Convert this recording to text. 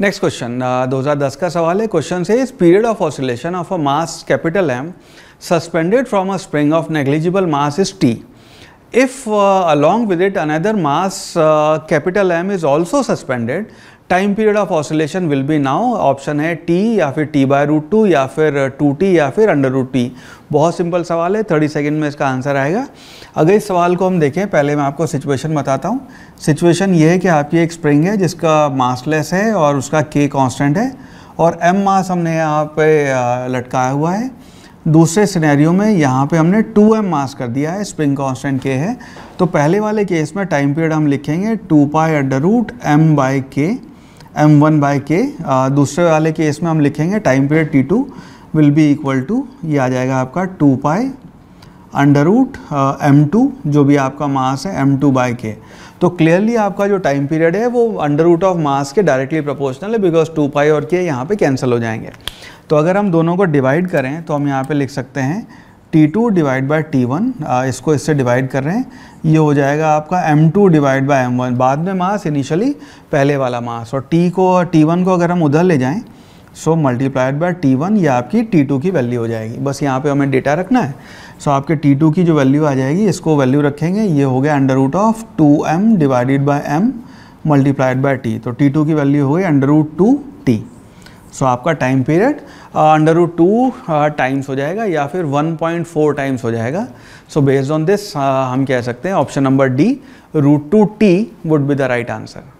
next question 2010 का सवाल है क्वेश्चन से इस period of oscillation of a mass capital M suspended from a spring of negligible mass is T If uh, along with it another mass uh, capital M is also suspended, time period of oscillation will be now option है T या फिर T by root two या फिर to uh, T या फिर under root T बहुत simple सवाल है थर्टी सेकेंड में इसका आंसर आएगा अगर इस सवाल को हम देखें पहले मैं आपको सिचुएशन बताता हूँ सिचुएशन ये है कि आपकी एक स्प्रिंग है जिसका मासलेस है और उसका के कॉन्स्टेंट है और एम मास हमने यहाँ पे uh, लटकाया हुआ है दूसरे सिनेरियो में यहाँ पे हमने 2m मास कर दिया है स्प्रिंग कांस्टेंट के है तो पहले वाले केस में टाइम पीरियड हम लिखेंगे two pi under root M by K M one by K दूसरे वाले केस में हम लिखेंगे time period T two will be equal to ये आ जाएगा आपका two pi under root M two जो भी आपका मास है एम टू बाई के तो क्लियरली आपका जो टाइम पीरियड है वो अंडर रूट ऑफ मास के डायरेक्टली प्रोपोर्शनल है बिकॉज टू पाई और के यहाँ पे कैंसिल हो जाएंगे तो अगर हम दोनों को डिवाइड करें तो हम यहाँ पे लिख सकते हैं T two divide by T one इसको इससे डिवाइड कर रहे हैं ये हो जाएगा आपका M two divide by M one बाद में मास इनिशियली पहले वाला मास और टी को और टी वन को अगर हम उधर ले जाएँ so multiplied by T one या आपकी टी टू की वैल्यू हो जाएगी बस यहाँ पे हमें डेटा रखना है सो so, आपके टी टू की जो वैल्यू आ जाएगी इसको वैल्यू रखेंगे ये हो गया under root of two M divided by M multiplied by T तो टी टू की वैल्यू हो गई under root two T so आपका time period under root two times हो जाएगा या फिर फोर टाइम्स हो जाएगा सो बेस्ड ऑन दिस हम कह सकते हैं option number D root two T would be the right answer